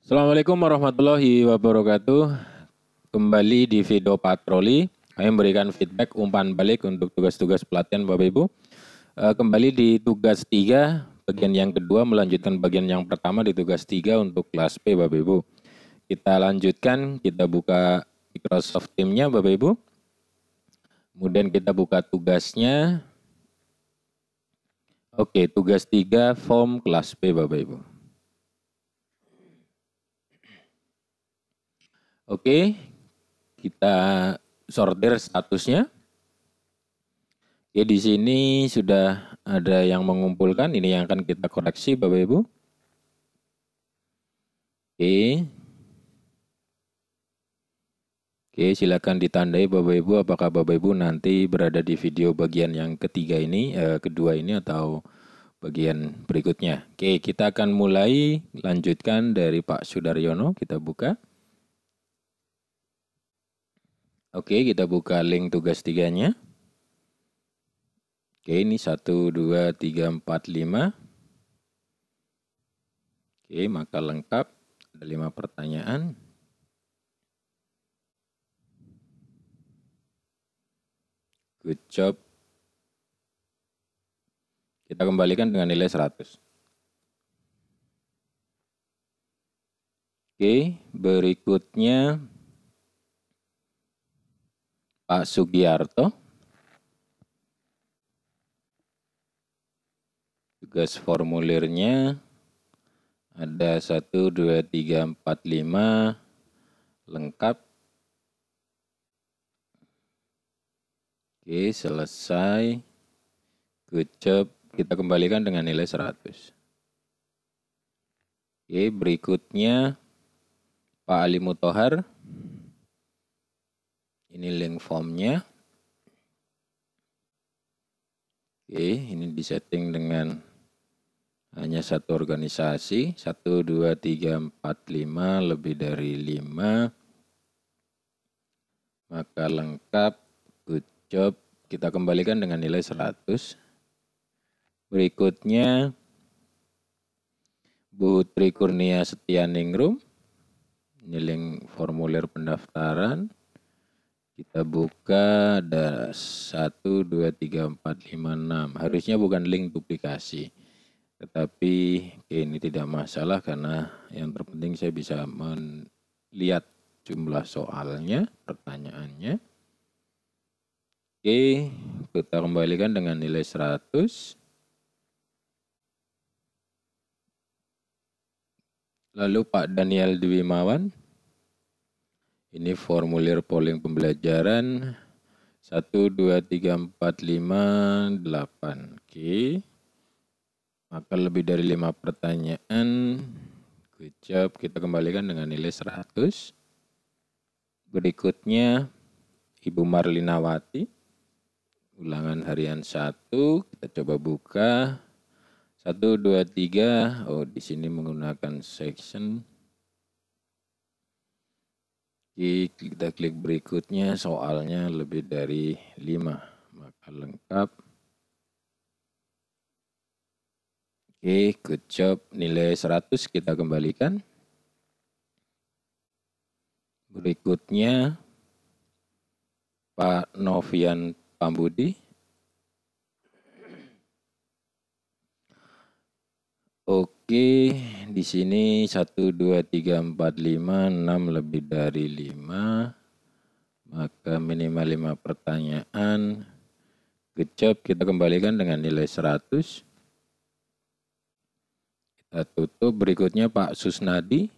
Assalamualaikum warahmatullahi wabarakatuh. Kembali di video patroli, kami memberikan feedback umpan balik untuk tugas-tugas pelatihan Bapak Ibu. Eh, kembali di tugas 3, bagian yang kedua melanjutkan bagian yang pertama di tugas 3 untuk kelas P Bapak Ibu kita lanjutkan, kita buka Microsoft Teams-nya Bapak Ibu. Kemudian kita buka tugasnya. Oke, tugas tiga form kelas B Bapak Ibu. Oke, kita sortir statusnya. Oke, di sini sudah ada yang mengumpulkan, ini yang akan kita koreksi Bapak Ibu. Oke, Oke, silakan ditandai Bapak Ibu apakah Bapak Ibu nanti berada di video bagian yang ketiga ini, eh, kedua ini atau bagian berikutnya. Oke, kita akan mulai lanjutkan dari Pak Sudaryono, kita buka. Oke, kita buka link tugas tiganya. Oke, ini 1, 2, 3, 4, 5. Oke, maka lengkap. Ada 5 pertanyaan. good job. Kita kembalikan dengan nilai 100. Oke, berikutnya Pak Sugiarto. Tugas formulirnya ada 1, 2, 3, 4, 5, lengkap Oke, selesai. Good job. Kita kembalikan dengan nilai 100. Oke, berikutnya Pak Ali Mutohar. Ini link formnya. Oke, ini disetting dengan hanya satu organisasi. Satu dua tiga empat lima lebih dari lima Maka lengkap, good job. Kita kembalikan dengan nilai 100. Berikutnya Bu Tri Kurnia Setianingrum link formulir pendaftaran kita buka ada 1 2 3 4 5 6 harusnya bukan link duplikasi tetapi oke, ini tidak masalah karena yang terpenting saya bisa melihat jumlah soalnya pertanyaannya Oke, kita kembalikan dengan nilai 100. Lalu Pak Daniel Dewi Mawan. Ini formulir polling pembelajaran 1 2 3 4 5 8. Oke. Maka lebih dari 5 pertanyaan. Good job. Kita kembalikan dengan nilai 100. Berikutnya Ibu Marlinawati ulangan harian satu kita coba buka satu dua tiga oh di sini menggunakan section kita klik berikutnya soalnya lebih dari 5 maka lengkap oke good job nilai 100 kita kembalikan berikutnya Pak Novian Pambudi. Oke, di sini 1, 2, 3, 4, 5, 6 lebih dari 5. Maka minimal 5 pertanyaan. Good kita kembalikan dengan nilai 100. Kita tutup, berikutnya Pak Susnadi.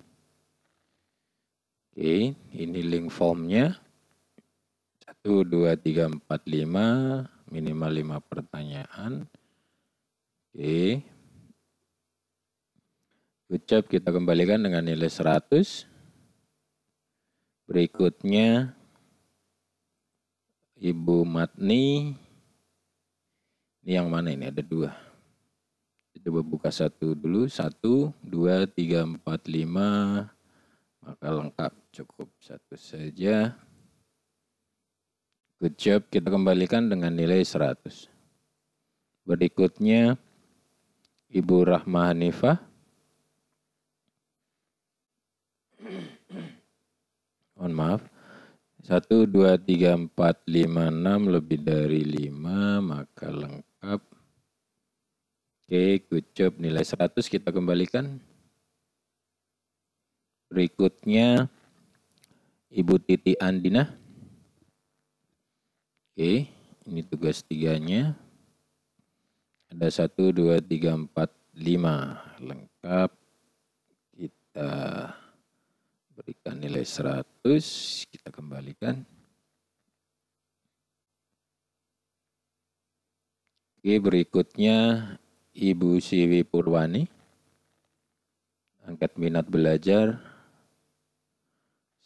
Oke, ini link formnya. 1, 2, 3, 4, 5. Minimal 5 pertanyaan. Oke. Okay. Good job. Kita kembalikan dengan nilai 100. Berikutnya, Ibu Matni. Ini yang mana ini? Ada dua. Kita coba buka satu dulu. Satu, dua, tiga, empat, lima. Maka lengkap. Cukup satu saja. Good job, kita kembalikan dengan nilai 100. Berikutnya, Ibu Rahma Hanifah. Mohon maaf. 1, 2, 3, 4, 5, 6, lebih dari 5, maka lengkap. Oke, good job. Nilai 100 kita kembalikan. Berikutnya, Ibu Titi Andinah. Oke, ini tugas tiganya. Ada satu, dua, tiga, empat, lima. Lengkap. Kita berikan nilai 100. Kita kembalikan. Oke, berikutnya Ibu Siwi Purwani. Angkat minat belajar.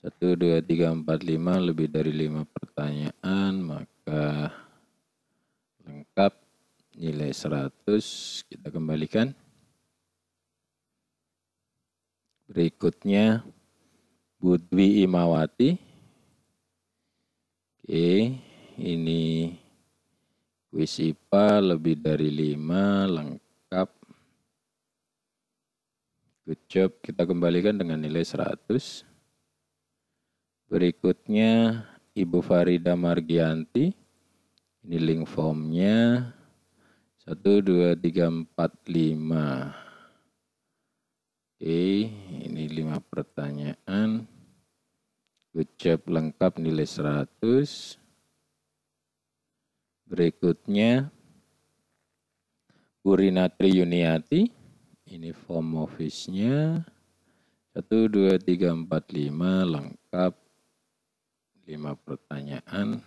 satu dua tiga empat lima Lebih dari lima pertanyaan lengkap nilai 100 kita kembalikan berikutnya Budwi Imawati oke ini wisipa lebih dari 5 lengkap good job kita kembalikan dengan nilai 100 berikutnya Ibu Farida Margianti ini link formnya 1 2 3 4 5 oke ini 5 pertanyaan Ucap lengkap nilai 100 berikutnya Purinatri Yuniati ini form office-nya 1 2 3 4 5 lengkap 5 pertanyaan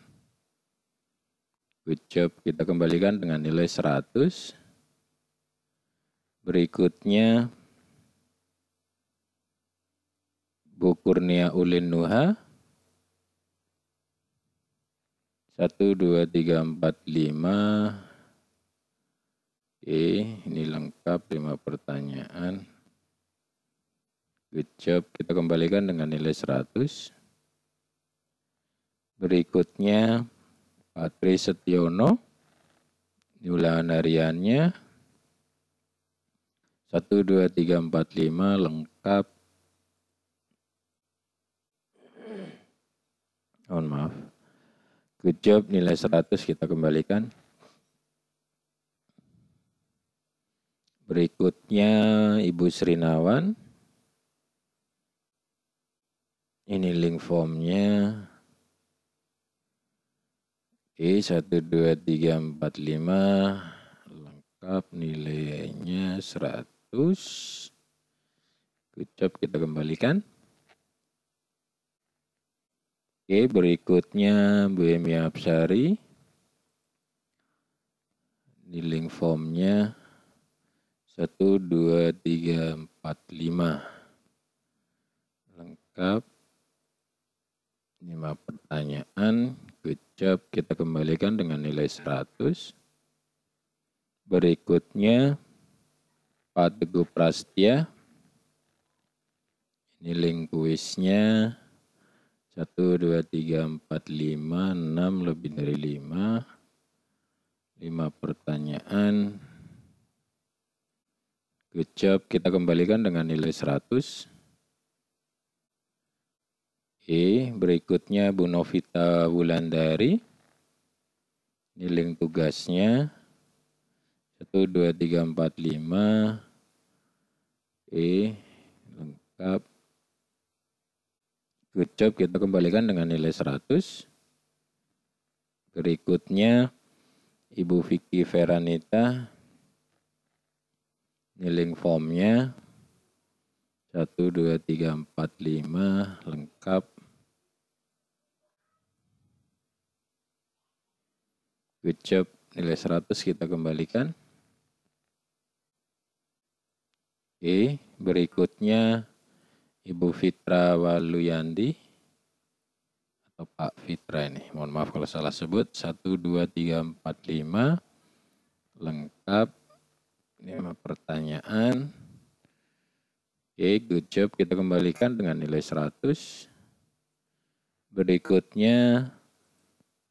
Good job. Kita kembalikan dengan nilai 100. Berikutnya Bu Kurnia Ulin Nuha. 1, 2, 3, 4, 5. Oke, ini lengkap 5 pertanyaan. Good job. Kita kembalikan dengan nilai 100. Berikutnya Patri Setiono di ulangan hariannya 1, 2, 3, 4, 5 lengkap mohon maaf good job nilai 100 kita kembalikan berikutnya Ibu Srinawan ini link formnya Oke, 1, 2, 3, 4, 5. Lengkap nilainya 100. Kucap kita kembalikan. Oke, berikutnya Bu Emi Absari. Di link formnya 1, 2, 3, 4, 5. Lengkap. 5 pertanyaan. Good job. Kita kembalikan dengan nilai 100. Berikutnya, Pak Teguh Prastia. Ini link kuisnya. 1, 2, 3, 4, 5, 6, lebih dari 5. 5 pertanyaan. Good job. Kita kembalikan dengan nilai 100. Oke, berikutnya Bu Novita Wulandari. Ini link tugasnya. 1, 2, 3, 4, 5. Oke, lengkap. Good job, kita kembalikan dengan nilai 100. Berikutnya, Ibu Vicky Veranita. Ini link formnya. 1, 2, 3, 4, 5, lengkap. Good job. Nilai 100 kita kembalikan. Oke, berikutnya Ibu Fitra Waluyandi atau Pak Fitra ini. Mohon maaf kalau salah sebut. 1 2 3 4 5 lengkap. Ini pertanyaan. Oke, good job. Kita kembalikan dengan nilai 100. Berikutnya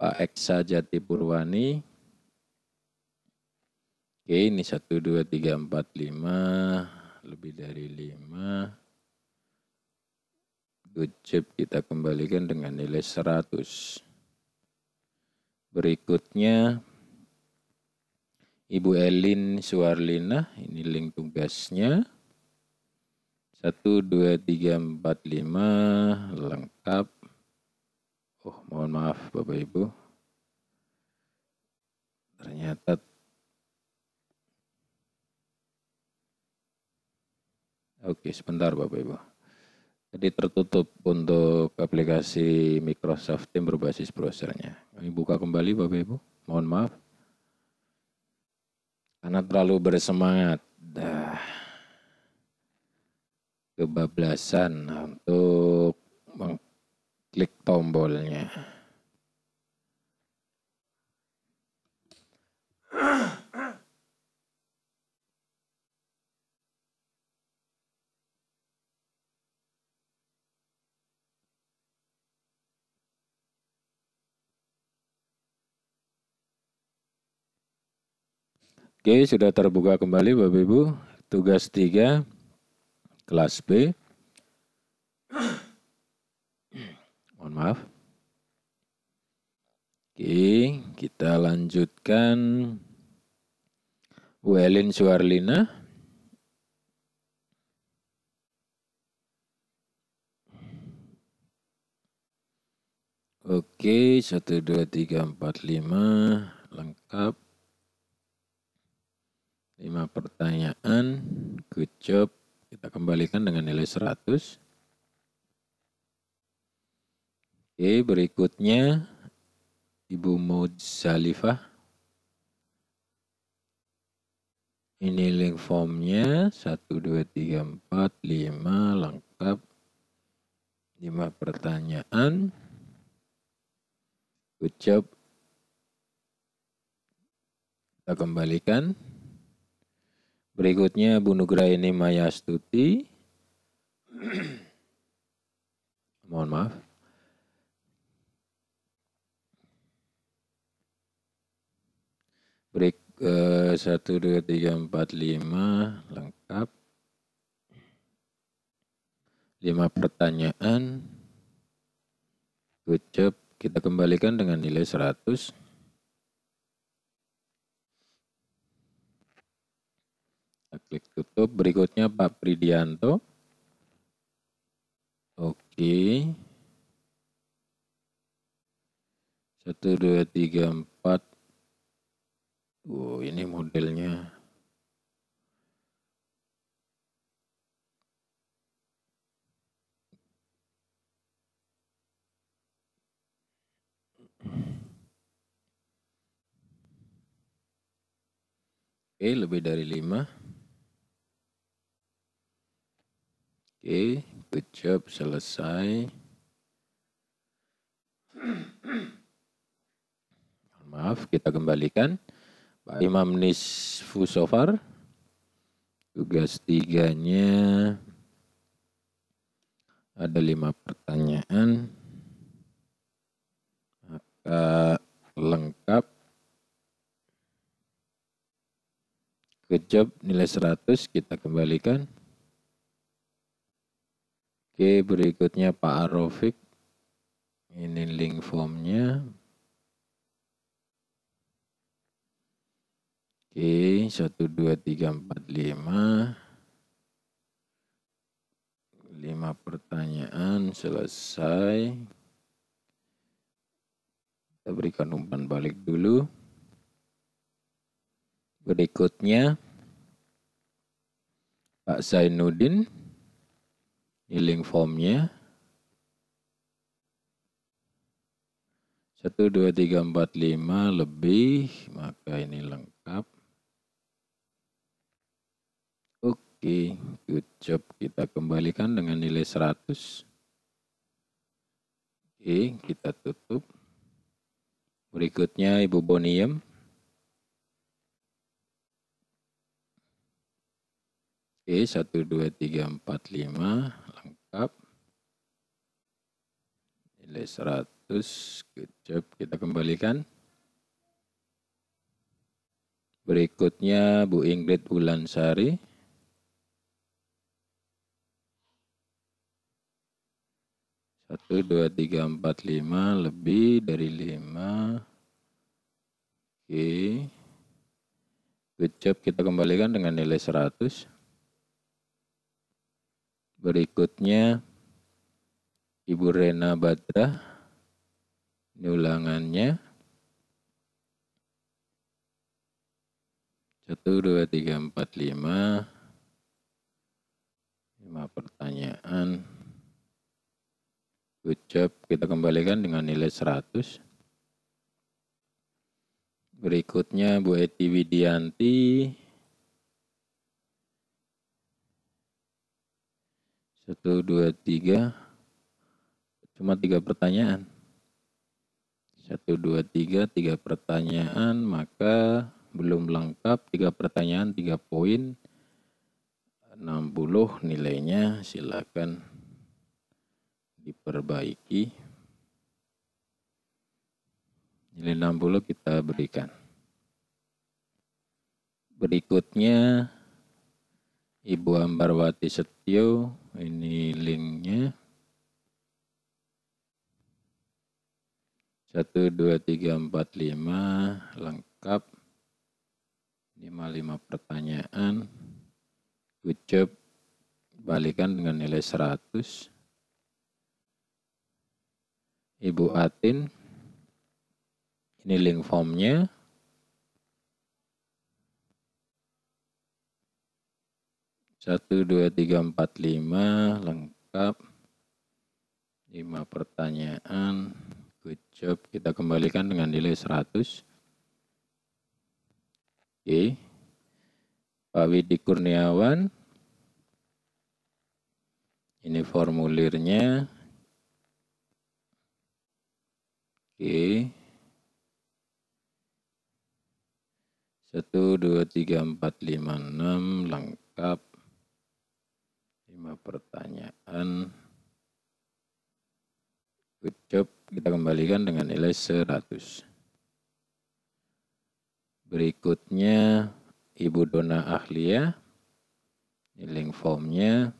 Pak Eksa Jati Purwani. Oke, ini 1, 2, 3, 4, 5. Lebih dari 5. Good Gojek kita kembalikan dengan nilai 100. Berikutnya, Ibu Elin Suarlina. Ini link tugasnya. 1, 2, 3, 4, 5. Lengkap. Oh, mohon maaf Bapak Ibu. Ternyata Oke, sebentar Bapak Ibu. Jadi tertutup untuk aplikasi Microsoft Teams berbasis browsernya. Kami buka kembali Bapak Ibu. Mohon maaf. Karena terlalu bersemangat. Dah. Kebablasan untuk Klik tombolnya. Oke, sudah terbuka kembali Bapak Ibu. Tugas 3 kelas B Mohon maaf. Oke, kita lanjutkan Welin Suarlina. Oke, 1, 2, 3, 4, 5, lengkap. 5 pertanyaan, good job. Kita kembalikan dengan nilai 100. Oke. Oke, berikutnya Ibu Salifah. Ini link formnya 1, 2, 3, 4, 5 lengkap 5 pertanyaan. Good job. Kita kembalikan. Berikutnya Bu Nugra ini Maya Stuti. Mohon maaf. break eh, satu dua tiga empat lima lengkap lima pertanyaan ucap kita kembalikan dengan nilai 100 klik tutup berikutnya Pak Pridianto oke satu dua tiga empat Oh, ini modelnya. Oke, okay, lebih dari lima. Oke, okay, good job, selesai. Maaf, kita kembalikan. Baik. Imam Nisfu Sofar. Tugas tiganya ada lima pertanyaan. Maka lengkap. kejap nilai 100 kita kembalikan. Oke, berikutnya Pak Arofik. Ini link formnya. Oke, satu dua tiga empat lima lima pertanyaan selesai. Kita berikan umpan balik dulu. Berikutnya, Pak Zainuddin, ini link formnya. 1, 2, 3, 4, 5 lebih, maka ini lengkap. Oke, good job. Kita kembalikan dengan nilai 100. Oke, kita tutup. Berikutnya Ibu Bonium. Oke, 1, 2, 3, 4, 5. Lengkap. Nilai 100. Good job. Kita kembalikan. Berikutnya Bu Ingrid Bulansari. 1, 2, 3, 4, 5 lebih dari 5 oke okay. good job kita kembalikan dengan nilai 100 berikutnya Ibu Rena Badra ini ulangannya 1, 2, 3, 4, 5 5 pertanyaan Good job. Kita kembalikan dengan nilai 100. Berikutnya Bu Eti Widianti. Satu, dua, tiga. Cuma tiga pertanyaan. Satu, dua, tiga. Tiga pertanyaan. Maka belum lengkap. Tiga pertanyaan, tiga poin. 60 nilainya. Silakan diperbaiki. Nilai 60 kita berikan. Berikutnya Ibu Ambarwati Setio, ini linknya. 1, 2, 3, 4, 5, lengkap. 5, 5 pertanyaan. Good job. Balikan dengan nilai 100. 100. Ibu Atin. Ini link formnya. Satu, dua, tiga, empat, lima, lengkap. Lima pertanyaan. Good job. Kita kembalikan dengan nilai 100. Oke. Pak Widi Kurniawan. Ini formulirnya. Oke. Satu, dua, tiga, empat, lima, enam, lengkap. Lima pertanyaan. Good job. Kita kembalikan dengan nilai 100. Berikutnya, Ibu Dona Ahlia. Link formnya.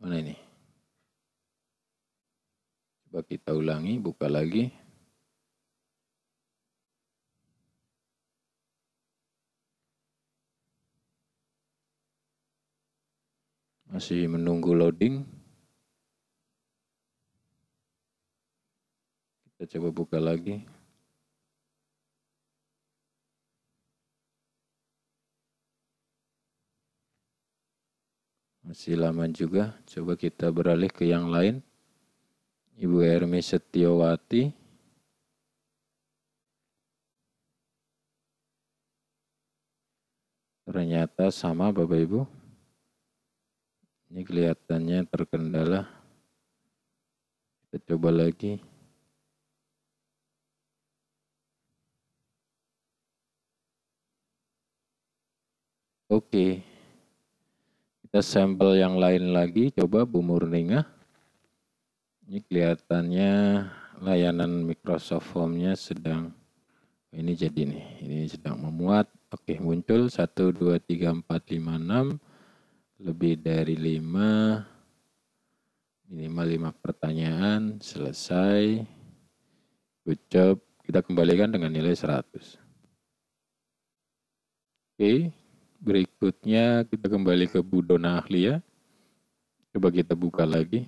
Mana ini? Coba kita ulangi, buka lagi. Masih menunggu loading. Kita coba buka lagi. Masih lama juga. Coba kita beralih ke yang lain. Ibu Ermi Setiawati. Ternyata sama Bapak Ibu. Ini kelihatannya terkendala. Kita coba lagi. Oke, okay. Kita sampel yang lain lagi, coba Bu Murninga. Ini kelihatannya layanan Microsoft Home-nya sedang, oh, ini jadi nih, ini sedang memuat. Oke, muncul 1, 2, 3, 4, 5, 6, lebih dari 5, minimal 5 pertanyaan, selesai. Good job, kita kembalikan dengan nilai 100. Oke. Okay berikutnya kita kembali ke Budona Ahli ya. Coba kita buka lagi.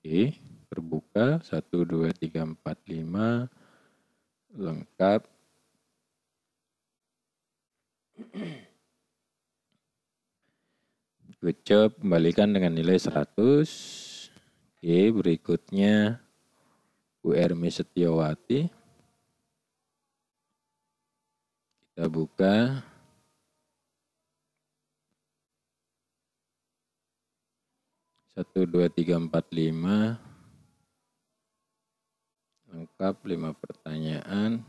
Oke, terbuka. 1, 2, 3, 4, 5. Lengkap. Kecep, Kembalikan dengan nilai 100. Oke, berikutnya Bu Ermi Setiawati. Kita buka. satu dua tiga empat lima lengkap lima pertanyaan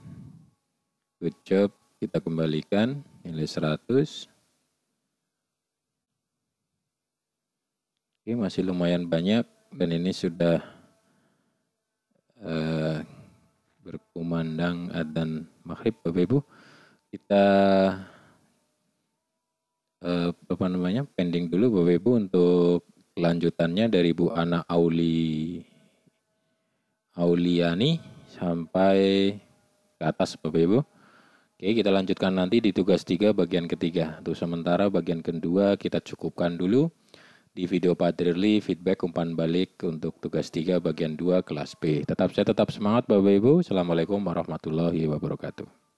good job kita kembalikan nilai 100 Oke, masih lumayan banyak dan ini sudah uh, berkumandang adzan maghrib Bapak Ibu kita uh, apa namanya pending dulu Bapak Ibu untuk lanjutannya dari Bu Ana Auli Auliani sampai ke atas Bapak Ibu. Oke, kita lanjutkan nanti di tugas 3 bagian ketiga. Untuk sementara bagian kedua kita cukupkan dulu di video Padrili feedback umpan balik untuk tugas 3 bagian 2 kelas B. Tetap saya tetap semangat Bapak Ibu. Assalamualaikum warahmatullahi wabarakatuh.